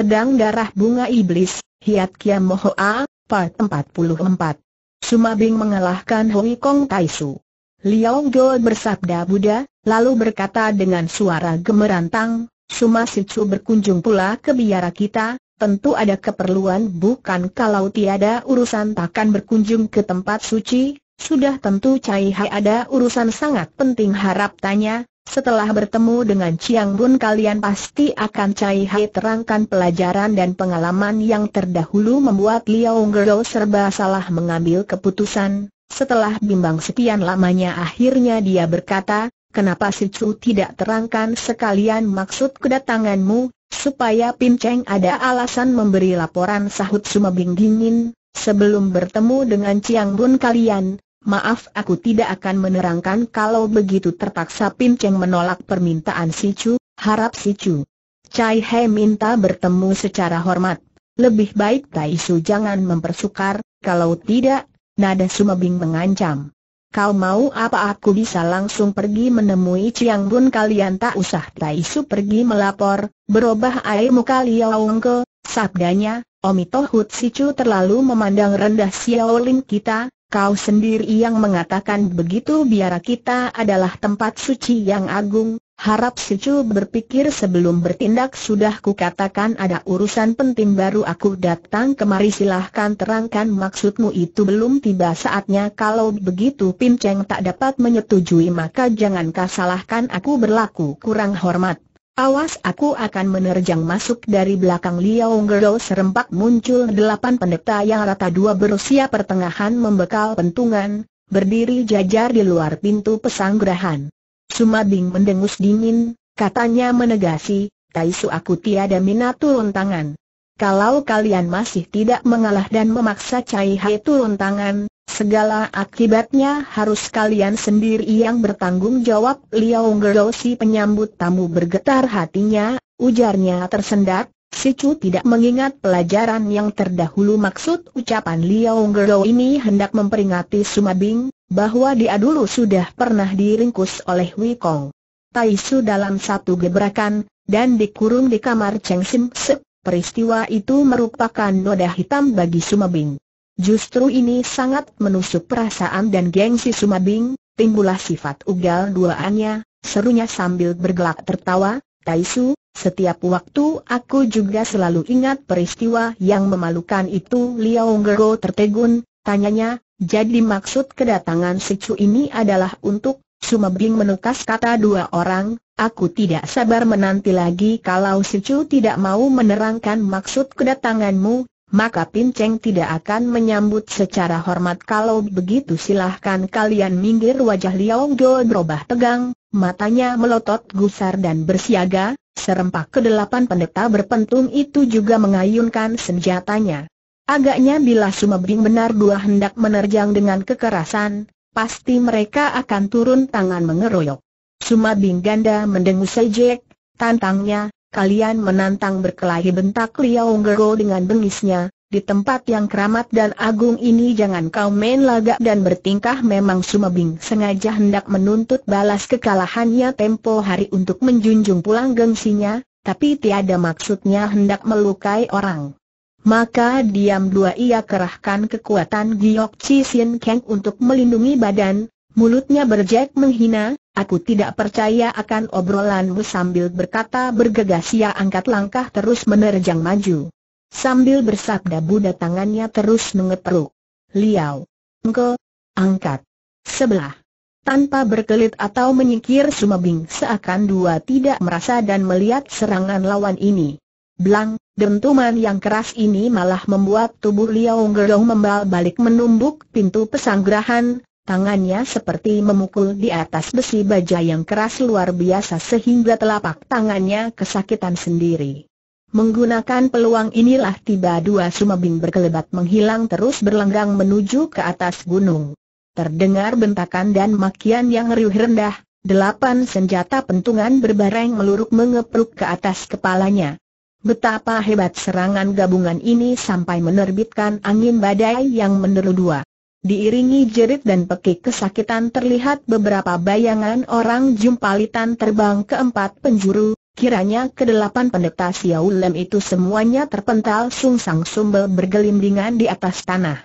Pedang Darah Bunga Iblis, Hiat Kiam Mohoa, Part 44. Sumabing mengalahkan Hong Kong Taisu. Liao Go bersabda Buddha, lalu berkata dengan suara gemerantang, Suma Sicu berkunjung pula ke biara kita, tentu ada keperluan bukan kalau tiada urusan takkan berkunjung ke tempat suci, sudah tentu Cai Hai ada urusan sangat penting harap tanya, setelah bertemu dengan Chiang Bun kalian pasti akan Cai Hai terangkan pelajaran dan pengalaman yang terdahulu membuat Liao Ngero serba salah mengambil keputusan. Setelah bimbang sekian lamanya akhirnya dia berkata, kenapa si Chu tidak terangkan sekalian maksud kedatanganmu, supaya Pin Cheng ada alasan memberi laporan sahut Sumabing dingin, sebelum bertemu dengan Chiang Bun kalian, Maaf aku tidak akan menerangkan kalau begitu terpaksa Pin Cheng menolak permintaan Si Chu, harap Si Chu. Cai He minta bertemu secara hormat. Lebih baik Tai Su jangan mempersukar, kalau tidak, nada Sumabing mengancam. Kau mau apa aku bisa langsung pergi menemui Chiang Bun kalian tak usah Tai Su pergi melapor, berubah air muka Liao Engke, sabdanya, Omitohut Si Chu terlalu memandang rendah Xiao Lim kita, Kau sendiri yang mengatakan begitu biara kita adalah tempat suci yang agung, harap Chu berpikir sebelum bertindak sudah kukatakan ada urusan penting baru aku datang kemari silahkan terangkan maksudmu itu belum tiba saatnya kalau begitu Pinceng tak dapat menyetujui maka jangan salahkan aku berlaku kurang hormat. Awas aku akan menerjang masuk dari belakang Liao Ngero serempak muncul delapan pendeta yang rata dua berusia pertengahan membekal pentungan, berdiri jajar di luar pintu pesanggrahan. Sumabing mendengus dingin, katanya menegasi, Taisu aku tiada minat turun tangan. Kalau kalian masih tidak mengalah dan memaksa Cai Hai turun tangan, segala akibatnya harus kalian sendiri yang bertanggung jawab. Liao Gerdo si penyambut tamu bergetar hatinya, ujarnya tersendat, Si Chu tidak mengingat pelajaran yang terdahulu maksud ucapan Liao Gerdo ini hendak memperingati Sumabing, bahwa dia dulu sudah pernah diringkus oleh Wikong. Tai Su dalam satu gebrakan, dan dikurung di kamar Cheng Sim Sep. Peristiwa itu merupakan noda hitam bagi Sumabing. Justru ini sangat menusuk perasaan dan gengsi Sumabing, timbulah sifat ugal duaannya, serunya sambil bergelak tertawa, Taisu, setiap waktu aku juga selalu ingat peristiwa yang memalukan itu Liao Ngero tertegun, tanyanya, jadi maksud kedatangan si Chu ini adalah untuk Sumabing menukas kata dua orang, aku tidak sabar menanti lagi kalau si Chu tidak mau menerangkan maksud kedatanganmu, maka Pinceng tidak akan menyambut secara hormat kalau begitu silahkan kalian minggir wajah Liao Jo berubah tegang, matanya melotot gusar dan bersiaga, serempak kedelapan pendeta berpentung itu juga mengayunkan senjatanya. Agaknya bila Sumabing benar dua hendak menerjang dengan kekerasan, pasti mereka akan turun tangan mengeroyok. Sumabing ganda mendengus sejek, tantangnya, kalian menantang berkelahi bentak Liao Gergo dengan bengisnya, di tempat yang keramat dan agung ini jangan kau main lagak dan bertingkah memang Sumabing sengaja hendak menuntut balas kekalahannya tempo hari untuk menjunjung pulang gengsinya, tapi tiada maksudnya hendak melukai orang. Maka diam dua ia kerahkan kekuatan Giok Chi Sien Kang untuk melindungi badan, mulutnya berjek menghina, Aku tidak percaya akan obrolanmu sambil berkata bergegas ia angkat langkah terus menerjang maju. Sambil bersabda Buddha tangannya terus mengetruk. Liao. Engke. Angkat. Sebelah. Tanpa berkelit atau menyingkir sumabing seakan dua tidak merasa dan melihat serangan lawan ini. Blang, dentuman yang keras ini malah membuat tubuh Liao Gerong membal balik menumbuk pintu pesanggrahan, Tangannya seperti memukul di atas besi baja yang keras luar biasa sehingga telapak tangannya kesakitan sendiri. Menggunakan peluang inilah tiba dua sumabing berkelebat menghilang terus berlenggang menuju ke atas gunung. Terdengar bentakan dan makian yang riuh rendah, delapan senjata pentungan berbareng meluruk mengepruk ke atas kepalanya. Betapa hebat serangan gabungan ini sampai menerbitkan angin badai yang meneru dua Diiringi jerit dan pekik kesakitan terlihat beberapa bayangan orang jumpalitan terbang ke empat penjuru, kiranya kedelapan pendeta Siaulem itu semuanya terpental sungsang sumbel bergelindingan di atas tanah.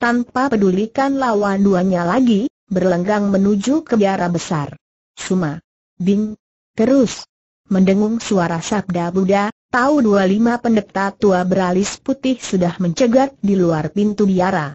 Tanpa pedulikan lawan duanya lagi, berlenggang menuju ke biara besar. Suma. Bing. Terus. Mendengung suara sabda Buddha, tahu dua lima pendeta tua beralis putih sudah mencegat di luar pintu biara.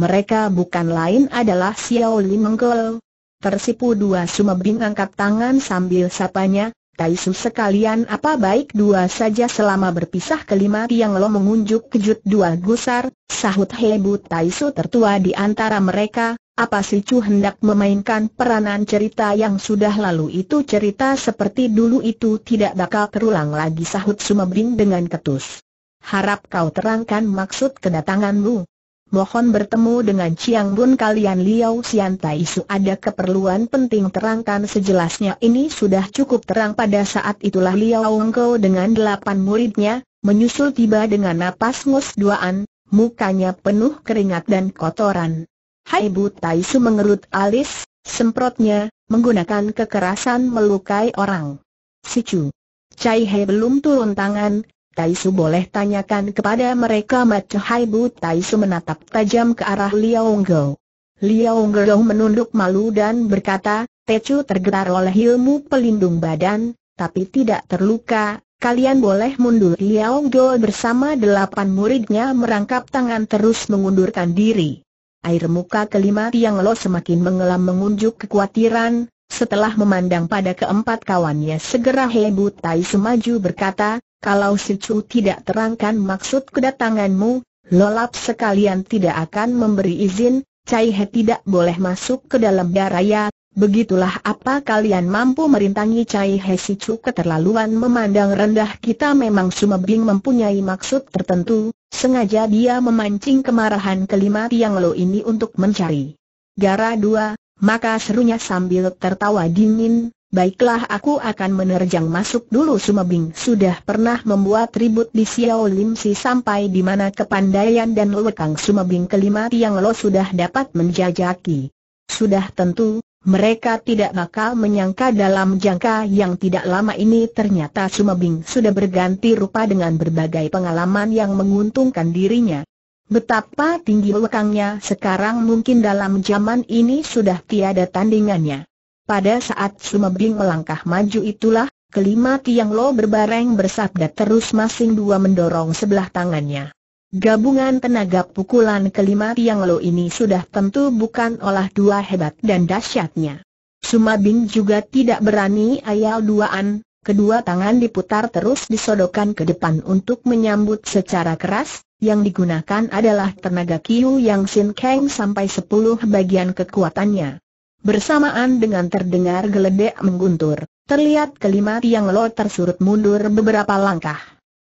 Mereka bukan lain adalah Xiao Li Menggol. Tersipu dua sumebing angkat tangan sambil sapanya, Taisu sekalian apa baik dua saja selama berpisah kelima tiang lo mengunjuk kejut dua gusar, sahut hebu Taisu tertua di antara mereka, apa si Chu hendak memainkan peranan cerita yang sudah lalu itu cerita seperti dulu itu tidak bakal terulang lagi sahut Sumebing dengan ketus. Harap kau terangkan maksud kedatanganmu. Mohon bertemu dengan Chiang Bun kalian Liao Xian Tai Su ada keperluan penting terangkan sejelasnya ini sudah cukup terang pada saat itulah Liao Wengko dengan delapan muridnya, menyusul tiba dengan napas ngus duaan, mukanya penuh keringat dan kotoran. Hai Bu Tai Su mengerut alis, semprotnya, menggunakan kekerasan melukai orang. Si Chu Cai He belum turun tangan, Taisu boleh tanyakan kepada mereka Mat Hai Bu Taisu menatap tajam ke arah Liao Go. Liao Go menunduk malu dan berkata, Tecu tergetar oleh ilmu pelindung badan, tapi tidak terluka, kalian boleh mundur Liao Go bersama delapan muridnya merangkap tangan terus mengundurkan diri. Air muka kelima Tiang Lo semakin mengelam mengunjuk kekhawatiran, setelah memandang pada keempat kawannya segera Bu Tai maju berkata, kalau si Chu tidak terangkan maksud kedatanganmu, lolap sekalian tidak akan memberi izin, Cai He tidak boleh masuk ke dalam daraya, begitulah apa kalian mampu merintangi Cai He si Chu keterlaluan memandang rendah kita memang Sumebing mempunyai maksud tertentu, sengaja dia memancing kemarahan kelima Tiang Lo ini untuk mencari. Gara dua, maka serunya sambil tertawa dingin, Baiklah aku akan menerjang masuk dulu Sumabing sudah pernah membuat ribut di Xiao Lim Si sampai di mana kepandaian dan lekang Sumabing kelima tiang lo sudah dapat menjajaki. Sudah tentu, mereka tidak bakal menyangka dalam jangka yang tidak lama ini ternyata Sumabing sudah berganti rupa dengan berbagai pengalaman yang menguntungkan dirinya. Betapa tinggi lekangnya sekarang mungkin dalam zaman ini sudah tiada tandingannya. Pada saat Sumebing melangkah maju itulah, kelima tiang lo berbareng bersabda terus masing dua mendorong sebelah tangannya. Gabungan tenaga pukulan kelima tiang lo ini sudah tentu bukan olah dua hebat dan dahsyatnya. Sumabing juga tidak berani ayal duaan, Kedua tangan diputar terus disodokkan ke depan untuk menyambut secara keras, yang digunakan adalah tenaga Kiu Yang Sin Kang sampai sepuluh bagian kekuatannya. Bersamaan dengan terdengar geledek mengguntur, terlihat kelima Tiang Lo tersurut mundur beberapa langkah.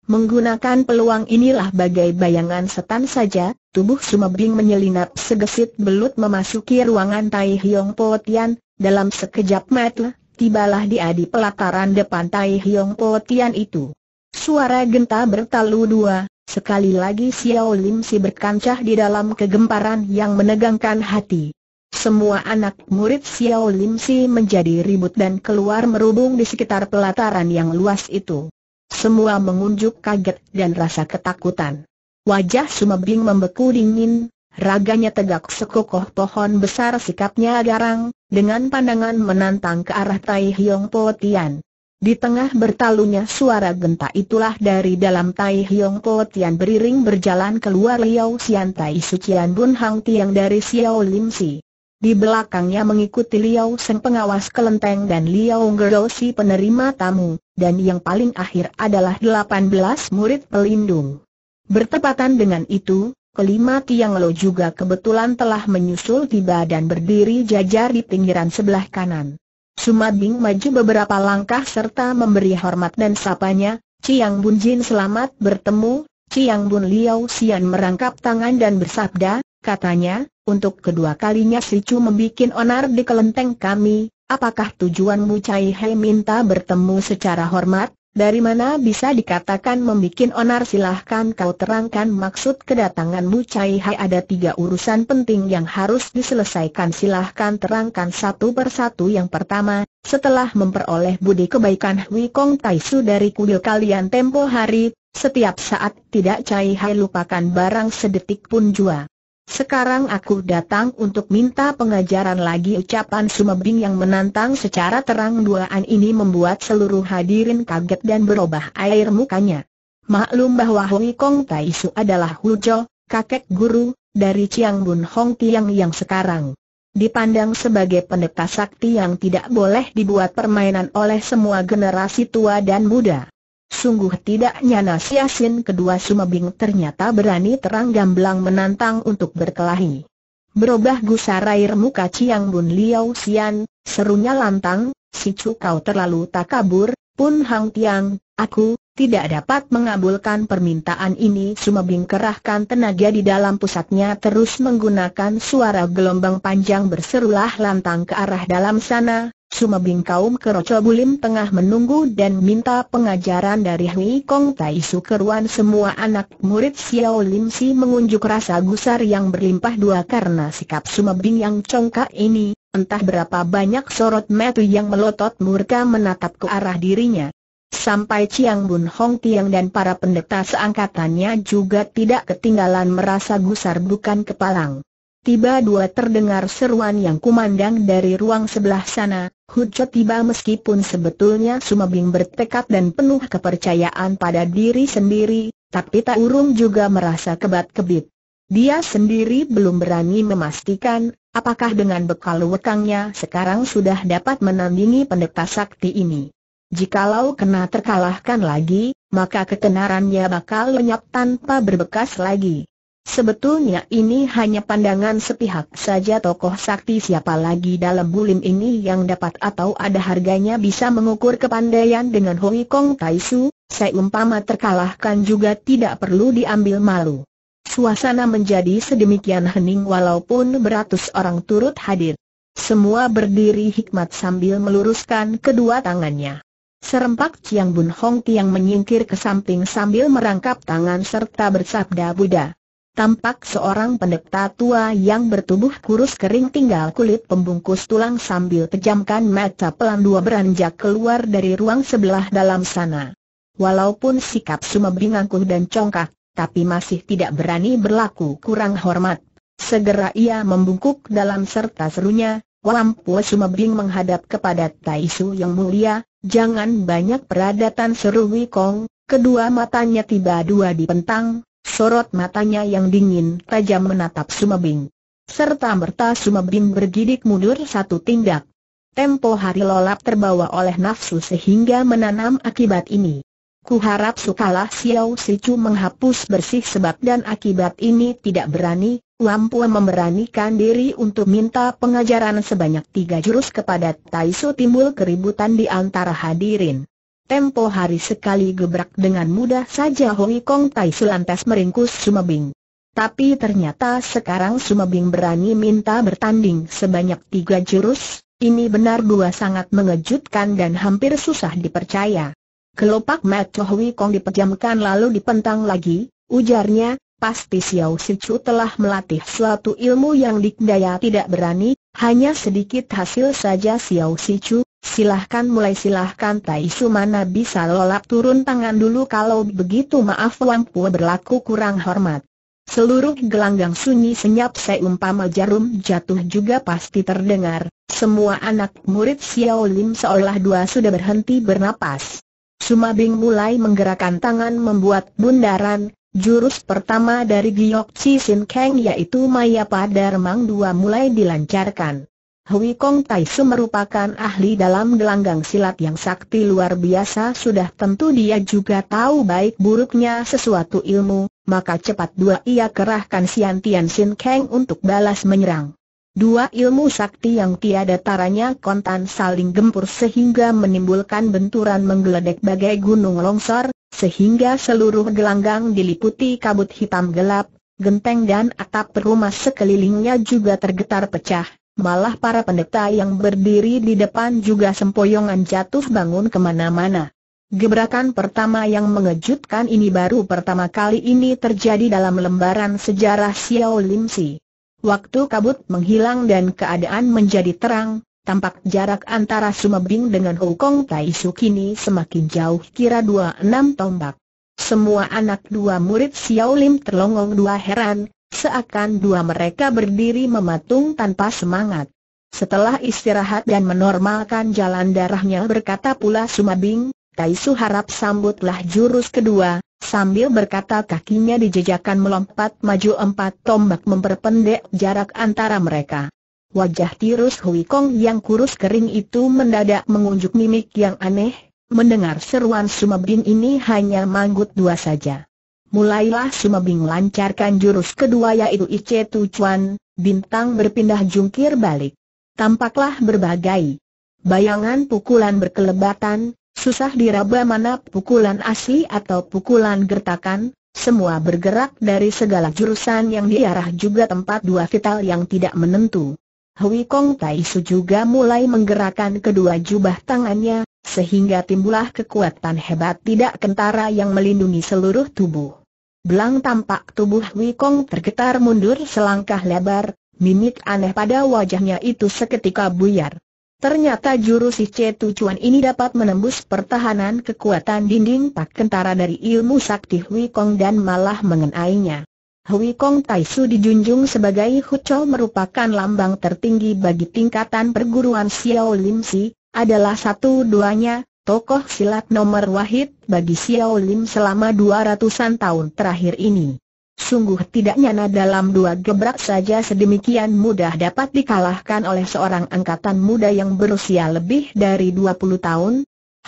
Menggunakan peluang inilah bagai bayangan setan saja, tubuh Sumabing menyelinap segesit belut memasuki ruangan Tai Hiong Po Tian, dalam sekejap mata, tibalah dia di pelataran depan Tai Hiong Po Tian itu. Suara genta bertalu dua, sekali lagi Xiao Lim si berkancah di dalam kegemparan yang menegangkan hati. Semua anak murid Xiao Lim Si menjadi ribut dan keluar merubung di sekitar pelataran yang luas itu. Semua mengunjuk kaget dan rasa ketakutan. Wajah Sumabing membeku dingin, raganya tegak sekokoh pohon besar sikapnya garang, dengan pandangan menantang ke arah Tai Hiong Po Tian. Di tengah bertalunya suara genta itulah dari dalam Tai Hiong Po Tian beriring berjalan keluar Liao Xian Tai Cian Bun Hang Tiang dari Xiao Lim Si. Di belakangnya mengikuti Liao Seng pengawas kelenteng dan Liao Ngero si penerima tamu, dan yang paling akhir adalah 18 murid pelindung. Bertepatan dengan itu, kelima Tiang Lo juga kebetulan telah menyusul tiba dan berdiri jajar di pinggiran sebelah kanan. Suma Bing maju beberapa langkah serta memberi hormat dan sapanya, Ciang Bun Jin selamat bertemu, Ciang Bun Liao Xian merangkap tangan dan bersabda, Katanya, untuk kedua kalinya si Chu membuat onar di kelenteng kami, apakah tujuanmu Cai Hei minta bertemu secara hormat? Dari mana bisa dikatakan membuat onar silahkan kau terangkan maksud kedatanganmu Cai Hai ada tiga urusan penting yang harus diselesaikan silahkan terangkan satu persatu yang pertama, setelah memperoleh budi kebaikan Hui Kong Tai Su dari kuil kalian tempo hari, setiap saat tidak Cai Hai lupakan barang sedetik pun jua. Sekarang aku datang untuk minta pengajaran lagi ucapan Sumebing yang menantang secara terang duaan ini membuat seluruh hadirin kaget dan berubah air mukanya. Maklum bahwa Hui Kong Tai Su adalah Hujo, kakek guru, dari Chiang Bun Hong Tiang yang sekarang dipandang sebagai pendeta sakti yang tidak boleh dibuat permainan oleh semua generasi tua dan muda. Sungguh tidaknya si asin kedua Sumabing ternyata berani terang gamblang menantang untuk berkelahi. Berubah gusar air muka Ciang Bun Liao Xian, serunya lantang, si Cu kau terlalu kabur Pun Hang Tiang, aku, tidak dapat mengabulkan permintaan ini Sumabing kerahkan tenaga di dalam pusatnya terus menggunakan suara gelombang panjang berserulah lantang ke arah dalam sana bing kaum Keroco Bulim tengah menunggu dan minta pengajaran dari Hui Kong Tai Su keruan semua anak murid Xiao Lim Si mengunjuk rasa gusar yang berlimpah dua karena sikap bing yang congkak ini, entah berapa banyak sorot metu yang melotot murka menatap ke arah dirinya. Sampai Chiang Bun Hong Tiang dan para pendeta seangkatannya juga tidak ketinggalan merasa gusar bukan kepalang. Tiba dua terdengar seruan yang kumandang dari ruang sebelah sana, Hujo tiba meskipun sebetulnya Sumabing bertekad dan penuh kepercayaan pada diri sendiri, tapi tak urung juga merasa kebat-kebit. Dia sendiri belum berani memastikan, apakah dengan bekal wekangnya sekarang sudah dapat menandingi pendeta sakti ini. Jikalau kena terkalahkan lagi, maka ketenarannya bakal lenyap tanpa berbekas lagi. Sebetulnya ini hanya pandangan sepihak saja tokoh sakti siapa lagi dalam bulim ini yang dapat atau ada harganya bisa mengukur kepandaian dengan Hoi Kong Tai Su, seumpama terkalahkan juga tidak perlu diambil malu. Suasana menjadi sedemikian hening walaupun beratus orang turut hadir. Semua berdiri hikmat sambil meluruskan kedua tangannya. Serempak Chiang Bun Hong Tiang menyingkir ke samping sambil merangkap tangan serta bersabda Buddha tampak seorang pendeta tua yang bertubuh kurus kering tinggal kulit pembungkus tulang sambil pejamkan mata pelan dua beranjak keluar dari ruang sebelah dalam sana. Walaupun sikap Sumebi angkuh dan congkak, tapi masih tidak berani berlaku kurang hormat. Segera ia membungkuk dalam serta serunya, Suma Bing menghadap kepada Taisu yang mulia, jangan banyak peradatan seru Wikong, kedua matanya tiba dua di pentang sorot matanya yang dingin tajam menatap Sumebing. Serta merta Sumebing bergidik mundur satu tindak. Tempo hari lolap terbawa oleh nafsu sehingga menanam akibat ini. Kuharap sukalah Xiao Sichu menghapus bersih sebab dan akibat ini tidak berani, Lampu memberanikan diri untuk minta pengajaran sebanyak tiga jurus kepada Taisu timbul keributan di antara hadirin. Tempo hari sekali gebrak dengan mudah saja Hong Kong Tai selantas meringkus Sumabing. Tapi ternyata sekarang Sumabing berani minta bertanding sebanyak tiga jurus, ini benar dua sangat mengejutkan dan hampir susah dipercaya. Kelopak mata Hong Kong dipejamkan lalu dipentang lagi, ujarnya, pasti Xiao Sichu telah melatih suatu ilmu yang dikdaya tidak berani, hanya sedikit hasil saja Xiao Sichu Silahkan mulai silahkan Tai Su mana bisa lolak turun tangan dulu kalau begitu maaf Wampu berlaku kurang hormat. Seluruh gelanggang sunyi senyap seumpama jarum jatuh juga pasti terdengar, semua anak murid Xiao Lim seolah dua sudah berhenti bernapas. Suma Bing mulai menggerakkan tangan membuat bundaran, jurus pertama dari Giok Chi Sin Kang yaitu Maya Padar mang dua mulai dilancarkan. Hui Kong Tai Su merupakan ahli dalam gelanggang silat yang sakti luar biasa sudah tentu dia juga tahu baik buruknya sesuatu ilmu, maka cepat dua ia kerahkan Sian Tian Sin Kang untuk balas menyerang. Dua ilmu sakti yang tiada taranya kontan saling gempur sehingga menimbulkan benturan menggeledek bagai gunung longsor, sehingga seluruh gelanggang diliputi kabut hitam gelap, genteng dan atap rumah sekelilingnya juga tergetar pecah malah para pendeta yang berdiri di depan juga sempoyongan jatuh bangun kemana-mana. Gebrakan pertama yang mengejutkan ini baru pertama kali ini terjadi dalam lembaran sejarah Xiao Lim Si. Waktu kabut menghilang dan keadaan menjadi terang, tampak jarak antara Sumebing dengan Hong Kong Tai Su kini semakin jauh kira dua enam tombak. Semua anak dua murid Xiao Lim terlongong dua heran, Seakan dua mereka berdiri mematung tanpa semangat. Setelah istirahat dan menormalkan jalan darahnya berkata pula Sumabing, Taisu harap sambutlah jurus kedua, sambil berkata kakinya dijejakan melompat maju empat tombak memperpendek jarak antara mereka. Wajah tirus Hui Kong yang kurus kering itu mendadak mengunjuk mimik yang aneh, mendengar seruan Sumabing ini hanya manggut dua saja mulailah Sumebing lancarkan jurus kedua yaitu Ice Tu bintang berpindah jungkir balik. Tampaklah berbagai bayangan pukulan berkelebatan, susah diraba mana pukulan asli atau pukulan gertakan, semua bergerak dari segala jurusan yang diarah juga tempat dua vital yang tidak menentu. Hui Kong Tai Su juga mulai menggerakkan kedua jubah tangannya, sehingga timbulah kekuatan hebat tidak kentara yang melindungi seluruh tubuh. Belang tampak tubuh Wikong tergetar mundur selangkah lebar, mimik aneh pada wajahnya itu seketika buyar. Ternyata jurus si C Cuan ini dapat menembus pertahanan kekuatan dinding pak kentara dari ilmu sakti Wikong dan malah mengenainya. Hui Kong Tai Su dijunjung sebagai Hucho merupakan lambang tertinggi bagi tingkatan perguruan Xiao Lim Si, adalah satu-duanya, tokoh silat nomor wahid bagi Xiao Lim selama dua ratusan tahun terakhir ini. Sungguh tidak nyana dalam dua gebrak saja sedemikian mudah dapat dikalahkan oleh seorang angkatan muda yang berusia lebih dari 20 tahun.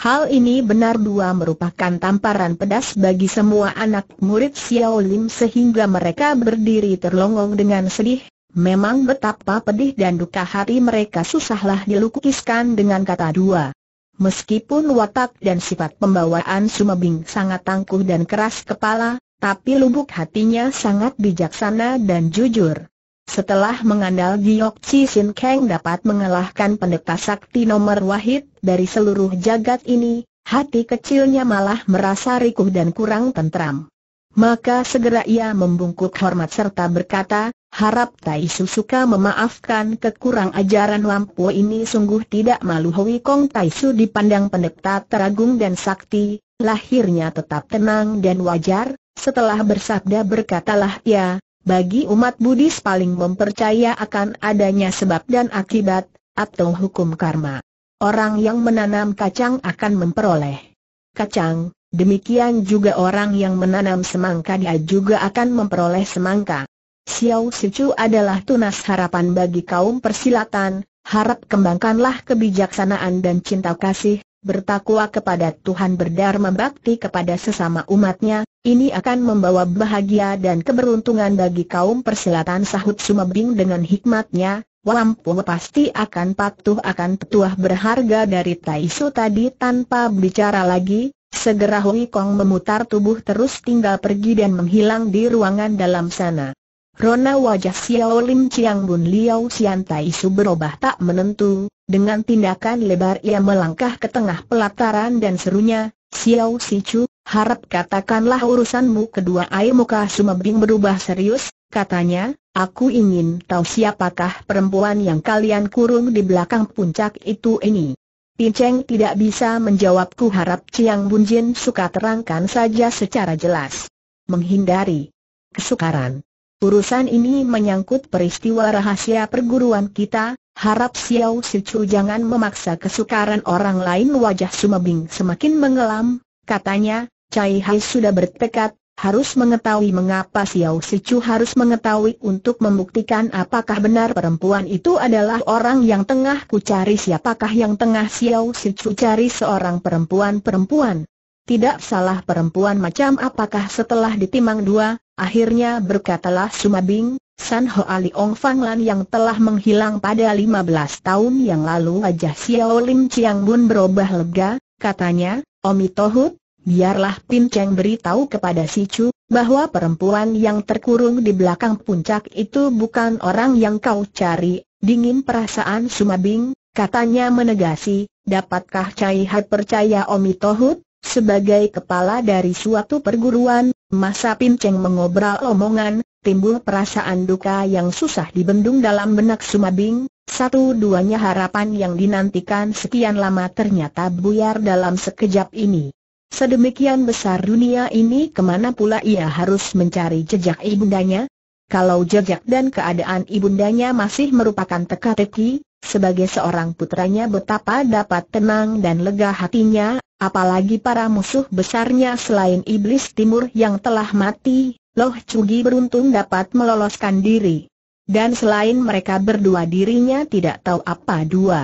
Hal ini benar dua merupakan tamparan pedas bagi semua anak murid Xiao Lim sehingga mereka berdiri terlongong dengan sedih. Memang betapa pedih dan duka hati mereka susahlah dilukiskan dengan kata dua. Meskipun watak dan sifat pembawaan Sumabing sangat tangguh dan keras kepala, tapi lubuk hatinya sangat bijaksana dan jujur. Setelah mengandal Giok Chi Sin Kang dapat mengalahkan pendeta sakti nomor wahid dari seluruh jagat ini, hati kecilnya malah merasa rikuh dan kurang tentram. Maka segera ia membungkuk hormat serta berkata, Harap Tai Su suka memaafkan kekurang ajaran Lampu ini sungguh tidak malu Hui Kong Tai Su dipandang pendeta teragung dan sakti, lahirnya tetap tenang dan wajar, setelah bersabda berkatalah ia, bagi umat Buddhis paling mempercaya akan adanya sebab dan akibat, atau hukum karma. Orang yang menanam kacang akan memperoleh kacang, Demikian juga orang yang menanam semangka dia juga akan memperoleh semangka. Xiao Sichu adalah tunas harapan bagi kaum persilatan, harap kembangkanlah kebijaksanaan dan cinta kasih, bertakwa kepada Tuhan berdharma bakti kepada sesama umatnya, ini akan membawa bahagia dan keberuntungan bagi kaum persilatan sahut sumabing dengan hikmatnya, Wampu pasti akan patuh akan petuah berharga dari Taisu tadi tanpa bicara lagi, segera Hui Kong memutar tubuh terus tinggal pergi dan menghilang di ruangan dalam sana. Rona wajah Xiao Lim Chiang Bun Liao Xian Tai Su berubah tak menentu, dengan tindakan lebar ia melangkah ke tengah pelataran dan serunya, Xiao Si Chu, harap katakanlah urusanmu kedua air muka Sumebing berubah serius, katanya, aku ingin tahu siapakah perempuan yang kalian kurung di belakang puncak itu ini. Pin Cheng tidak bisa menjawabku harap Chiang Bun Jin suka terangkan saja secara jelas. Menghindari kesukaran. Urusan ini menyangkut peristiwa rahasia perguruan kita, harap Xiao Sichu jangan memaksa kesukaran orang lain wajah Sumabing semakin mengelam, katanya, Cai Hai sudah bertekad, harus mengetahui mengapa Xiao Sichu harus mengetahui untuk membuktikan apakah benar perempuan itu adalah orang yang tengah ku cari siapakah yang tengah Xiao Sichu cari seorang perempuan-perempuan tidak salah perempuan macam apakah setelah ditimang dua, akhirnya berkatalah Sumabing, San Ho Ali Ong Fang Lan yang telah menghilang pada 15 tahun yang lalu wajah Xiao Lim Chiang Bun berubah lega, katanya, Omi Tohut, biarlah Pin Cheng beritahu kepada si Chu, bahwa perempuan yang terkurung di belakang puncak itu bukan orang yang kau cari, dingin perasaan Sumabing, katanya menegasi, dapatkah Cai Hai percaya Omi Tohut? Sebagai kepala dari suatu perguruan, masa Pinceng mengobral omongan, timbul perasaan duka yang susah dibendung dalam benak Sumabing, satu-duanya harapan yang dinantikan sekian lama ternyata buyar dalam sekejap ini. Sedemikian besar dunia ini kemana pula ia harus mencari jejak ibundanya? Kalau jejak dan keadaan ibundanya masih merupakan teka-teki, sebagai seorang putranya betapa dapat tenang dan lega hatinya, Apalagi para musuh besarnya selain iblis timur yang telah mati, Loh Cugi beruntung dapat meloloskan diri. Dan selain mereka berdua dirinya tidak tahu apa dua.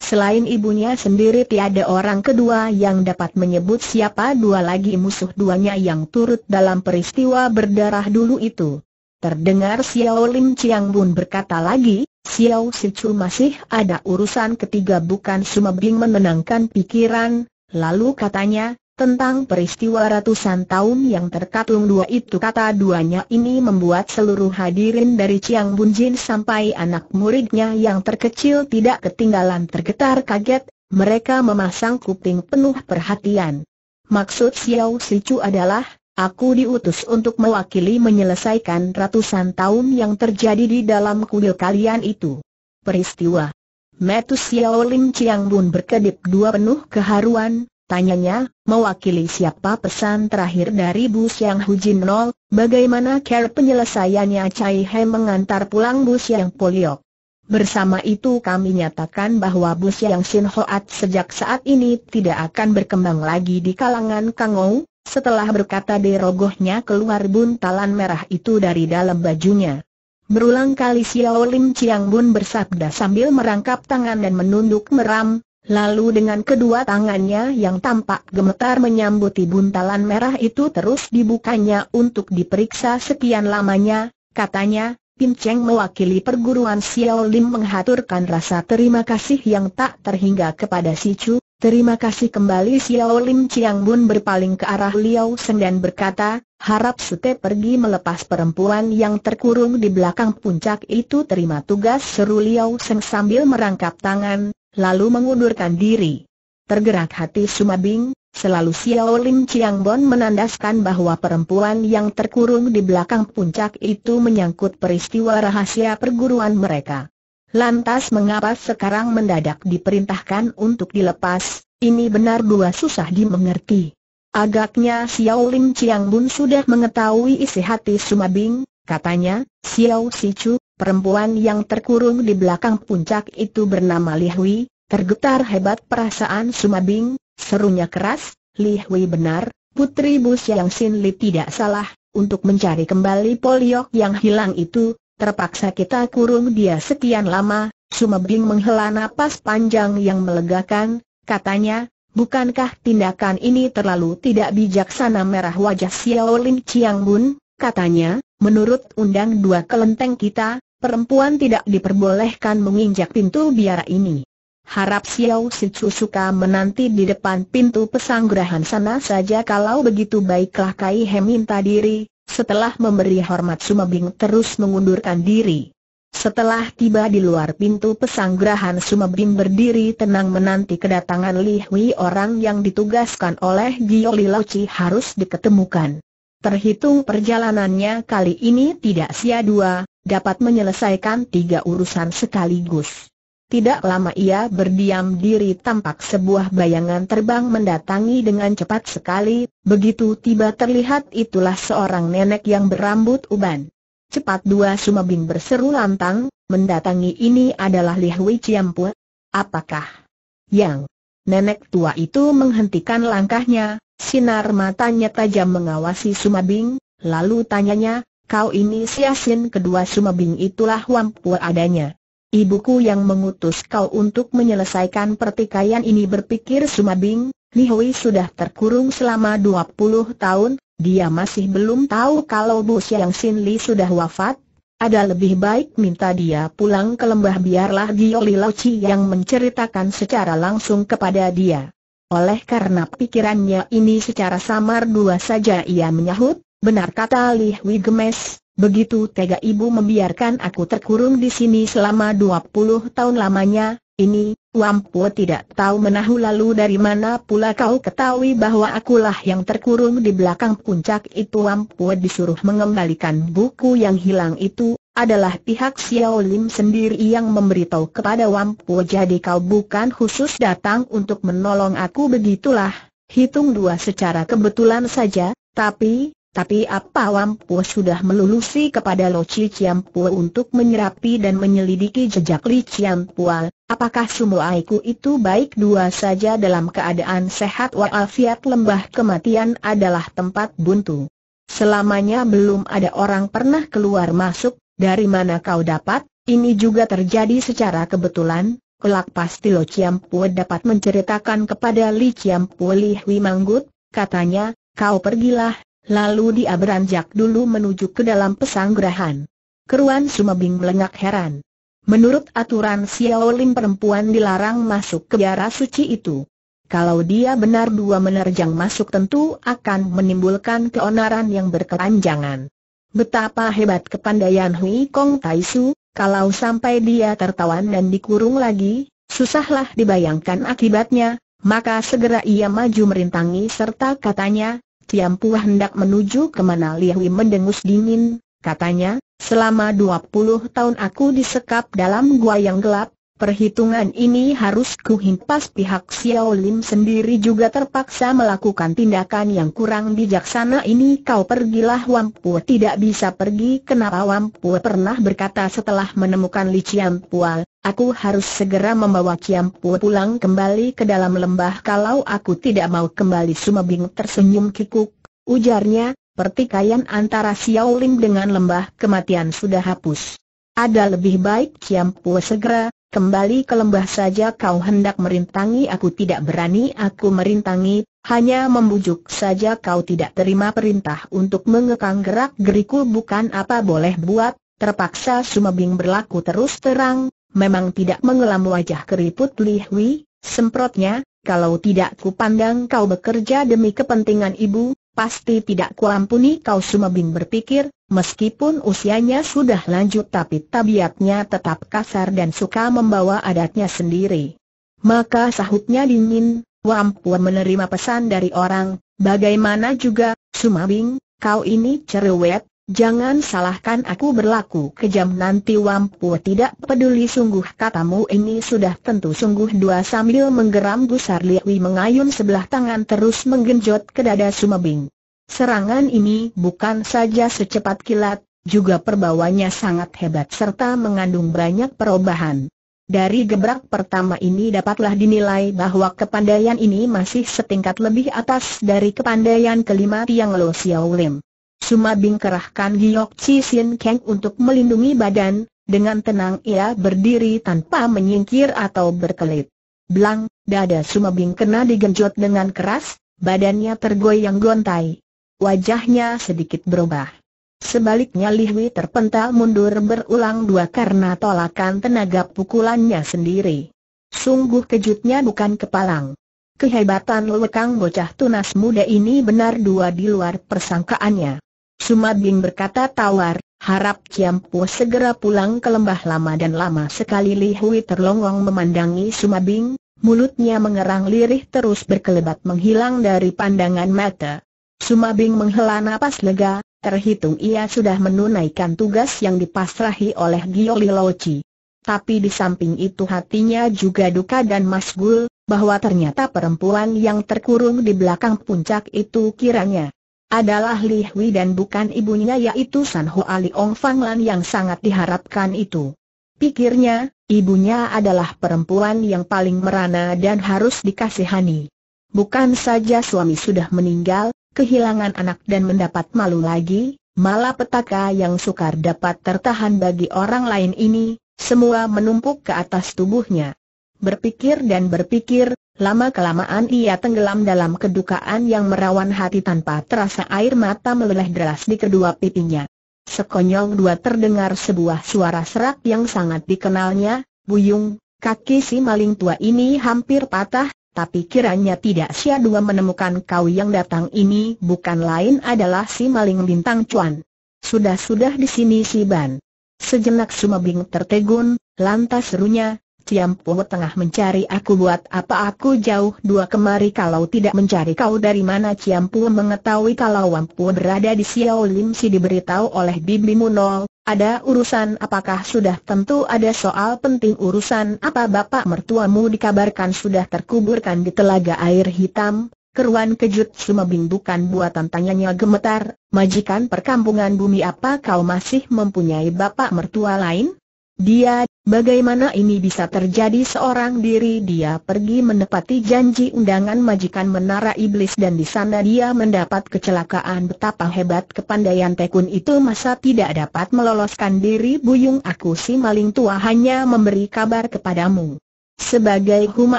Selain ibunya sendiri tiada orang kedua yang dapat menyebut siapa dua lagi musuh duanya yang turut dalam peristiwa berdarah dulu itu. Terdengar Xiao Lim Chiang Bun berkata lagi, Xiao Sichu masih ada urusan ketiga bukan Sumabing menenangkan pikiran, Lalu katanya, tentang peristiwa ratusan tahun yang terkatung dua itu kata duanya ini membuat seluruh hadirin dari Chiang Bunjin sampai anak muridnya yang terkecil tidak ketinggalan tergetar kaget, mereka memasang kuping penuh perhatian. Maksud Xiao Sichu adalah, aku diutus untuk mewakili menyelesaikan ratusan tahun yang terjadi di dalam kuil kalian itu. Peristiwa Metus Xiao Lim Chiang Bun berkedip dua penuh keharuan, tanyanya, mewakili siapa pesan terakhir dari Bu Siang Hu Jin Nol, bagaimana care penyelesaiannya Cai He mengantar pulang Bu Siang Poliok. Bersama itu kami nyatakan bahwa Bu Siang Sin Hoat sejak saat ini tidak akan berkembang lagi di kalangan Kangou, setelah berkata derogohnya keluar buntalan merah itu dari dalam bajunya. Berulang kali Xiao Lim Chiang Bun bersabda sambil merangkap tangan dan menunduk meram, Lalu dengan kedua tangannya yang tampak gemetar menyambuti buntalan merah itu terus dibukanya untuk diperiksa sekian lamanya, katanya, Pin Cheng mewakili perguruan Xiao Lim menghaturkan rasa terima kasih yang tak terhingga kepada Si Chu, Terima kasih kembali Xiao Lim Chiang Bun berpaling ke arah Liao Seng dan berkata, harap Sute pergi melepas perempuan yang terkurung di belakang puncak itu terima tugas seru Liao Seng sambil merangkap tangan, lalu mengundurkan diri. Tergerak hati Sumabing, selalu Xiao Lim Chiang Bun menandaskan bahwa perempuan yang terkurung di belakang puncak itu menyangkut peristiwa rahasia perguruan mereka. Lantas mengapa sekarang mendadak diperintahkan untuk dilepas, ini benar dua susah dimengerti. Agaknya Xiao Lim Chiang Bun sudah mengetahui isi hati Sumabing, katanya, Xiao Chu, perempuan yang terkurung di belakang puncak itu bernama Li Hui, tergetar hebat perasaan Sumabing, serunya keras, Li Hui benar, putri Bu Xiang Xin Li tidak salah, untuk mencari kembali poliok yang hilang itu, Terpaksa kita kurung dia sekian lama, Sumebing menghela napas panjang yang melegakan, katanya, bukankah tindakan ini terlalu tidak bijaksana merah wajah Xiao Lin Chiang Bun, katanya, menurut undang dua kelenteng kita, perempuan tidak diperbolehkan menginjak pintu biara ini. Harap Xiao Sicu suka menanti di depan pintu pesanggrahan sana saja kalau begitu baiklah Kai He minta diri, setelah memberi hormat Sumabing terus mengundurkan diri. Setelah tiba di luar pintu pesanggrahan Sumabing berdiri tenang menanti kedatangan Li Hui orang yang ditugaskan oleh Gio Li Lauci harus diketemukan. Terhitung perjalanannya kali ini tidak sia-dua, dapat menyelesaikan tiga urusan sekaligus. Tidak lama ia berdiam diri tampak sebuah bayangan terbang mendatangi dengan cepat sekali, begitu tiba terlihat itulah seorang nenek yang berambut uban. Cepat dua sumabing berseru lantang, mendatangi ini adalah Lihwi Ciampua. Apakah yang nenek tua itu menghentikan langkahnya, sinar matanya tajam mengawasi sumabing, lalu tanyanya, kau ini siasin kedua sumabing itulah Wampua adanya. Ibuku yang mengutus kau untuk menyelesaikan pertikaian ini berpikir Sumabing, Li Hui sudah terkurung selama 20 tahun, dia masih belum tahu kalau Bu Xiang Sin Li sudah wafat, ada lebih baik minta dia pulang ke lembah biarlah Gio Li yang menceritakan secara langsung kepada dia. Oleh karena pikirannya ini secara samar dua saja ia menyahut, benar kata Li Hui Gemes, Begitu tega ibu membiarkan aku terkurung di sini selama dua puluh tahun lamanya, ini, Wampu tidak tahu menahu lalu dari mana pula kau ketahui bahwa akulah yang terkurung di belakang puncak itu Wampu disuruh mengembalikan buku yang hilang itu, adalah pihak Xiao Lim sendiri yang memberitahu kepada Wampu jadi kau bukan khusus datang untuk menolong aku begitulah, hitung dua secara kebetulan saja, tapi, tapi apa Wampu sudah melulusi kepada Lo Chi Chiam Pua untuk menyerapi dan menyelidiki jejak Li Chiam Pua, apakah aku itu baik dua saja dalam keadaan sehat walafiat lembah kematian adalah tempat buntu. Selamanya belum ada orang pernah keluar masuk, dari mana kau dapat, ini juga terjadi secara kebetulan, kelak pasti Lo Chiam Pua dapat menceritakan kepada Li Chiam Pua Li Hui Manggut, katanya, kau pergilah, Lalu dia beranjak dulu menuju ke dalam pesanggrahan. Keruan Sumabing melengak heran. Menurut aturan Xiaolin perempuan dilarang masuk ke biara suci itu. Kalau dia benar dua menerjang masuk tentu akan menimbulkan keonaran yang berkepanjangan. Betapa hebat kepandaian Hui Kong Taisu, kalau sampai dia tertawan dan dikurung lagi, susahlah dibayangkan akibatnya, maka segera ia maju merintangi serta katanya, Tiam Puah hendak menuju kemana Hui mendengus dingin, katanya, selama 20 tahun aku disekap dalam gua yang gelap, perhitungan ini harus kuhimpas pihak Xiao Lim sendiri juga terpaksa melakukan tindakan yang kurang bijaksana ini kau pergilah Wampu tidak bisa pergi kenapa Wampu pernah berkata setelah menemukan Li Chiam Pua, Aku harus segera membawa Kiampu pulang kembali ke dalam lembah kalau aku tidak mau kembali Sumabing tersenyum kikuk. Ujarnya, pertikaian antara Xiao Ling dengan lembah kematian sudah hapus. Ada lebih baik Kiampu segera, kembali ke lembah saja kau hendak merintangi aku tidak berani aku merintangi, hanya membujuk saja kau tidak terima perintah untuk mengekang gerak geriku bukan apa boleh buat, terpaksa Sumabing berlaku terus terang, memang tidak mengelam wajah keriput Li Hui, semprotnya, kalau tidak kupandang kau bekerja demi kepentingan ibu, pasti tidak kuampuni kau Sumabing berpikir, meskipun usianya sudah lanjut tapi tabiatnya tetap kasar dan suka membawa adatnya sendiri. Maka sahutnya dingin, Wampu menerima pesan dari orang, bagaimana juga, Sumabing, kau ini cerewet, Jangan salahkan aku berlaku kejam nanti Wampu tidak peduli sungguh katamu ini sudah tentu sungguh dua sambil menggeram Gusar Liwi mengayun sebelah tangan terus menggenjot ke dada Sumebing. Serangan ini bukan saja secepat kilat, juga perbawanya sangat hebat serta mengandung banyak perubahan. Dari gebrak pertama ini dapatlah dinilai bahwa kepandaian ini masih setingkat lebih atas dari kepandaian kelima Tiang Lo Xiao Lim. Cuma Bing kerahkan Giok Chi Sin Keng untuk melindungi badan, dengan tenang ia berdiri tanpa menyingkir atau berkelit. Blang, dada Suma Bing kena digenjot dengan keras, badannya tergoyang gontai. Wajahnya sedikit berubah. Sebaliknya Lihwi terpental mundur berulang dua karena tolakan tenaga pukulannya sendiri. Sungguh kejutnya bukan kepalang. Kehebatan lekang bocah tunas muda ini benar dua di luar persangkaannya. Sumabing berkata tawar, harap Ciampu segera pulang ke lembah lama dan lama sekali Li Hui terlongong memandangi Sumabing, mulutnya mengerang lirih terus berkelebat menghilang dari pandangan mata. Sumabing menghela napas lega, terhitung ia sudah menunaikan tugas yang dipasrahi oleh Gioli Loci. Tapi di samping itu hatinya juga duka dan masgul, bahwa ternyata perempuan yang terkurung di belakang puncak itu kiranya adalah Li Hui dan bukan ibunya yaitu San Hoa Liong Lan yang sangat diharapkan itu. Pikirnya, ibunya adalah perempuan yang paling merana dan harus dikasihani. Bukan saja suami sudah meninggal, kehilangan anak dan mendapat malu lagi, malah petaka yang sukar dapat tertahan bagi orang lain ini, semua menumpuk ke atas tubuhnya. Berpikir dan berpikir, Lama-kelamaan ia tenggelam dalam kedukaan yang merawan hati tanpa terasa air mata meleleh deras di kedua pipinya. Sekonyong dua terdengar sebuah suara serak yang sangat dikenalnya, Buyung, kaki si maling tua ini hampir patah, tapi kiranya tidak sia dua menemukan kau yang datang ini bukan lain adalah si maling bintang cuan. Sudah-sudah di sini si Ban. Sejenak Sumabing tertegun, lantas serunya, Tiam Po tengah mencari aku buat apa aku jauh dua kemari kalau tidak mencari kau dari mana Tiam Po mengetahui kalau Wampu berada di Xiao Lim Si diberitahu oleh Bibi Munol, ada urusan apakah sudah tentu ada soal penting urusan apa bapak mertuamu dikabarkan sudah terkuburkan di telaga air hitam, keruan kejut Sumebing bukan buatan tangannya gemetar, majikan perkampungan bumi apa kau masih mempunyai bapak mertua lain? Dia, bagaimana ini bisa terjadi seorang diri dia pergi menepati janji undangan majikan menara iblis dan di sana dia mendapat kecelakaan betapa hebat kepandaian tekun itu masa tidak dapat meloloskan diri buyung aku si maling tua hanya memberi kabar kepadamu. Sebagai huma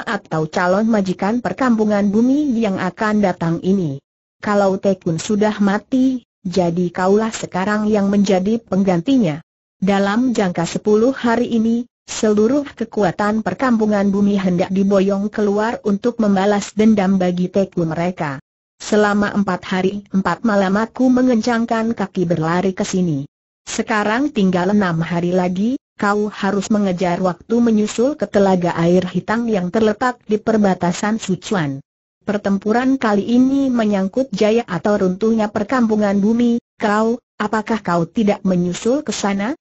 atau calon majikan perkampungan bumi yang akan datang ini. Kalau tekun sudah mati, jadi kaulah sekarang yang menjadi penggantinya. Dalam jangka sepuluh hari ini, seluruh kekuatan perkampungan bumi hendak diboyong keluar untuk membalas dendam bagi teku mereka. Selama empat hari empat malam aku mengencangkan kaki berlari ke sini. Sekarang tinggal enam hari lagi, kau harus mengejar waktu menyusul ke telaga air hitam yang terletak di perbatasan Sichuan. Pertempuran kali ini menyangkut jaya atau runtuhnya perkampungan bumi, kau, apakah kau tidak menyusul ke sana?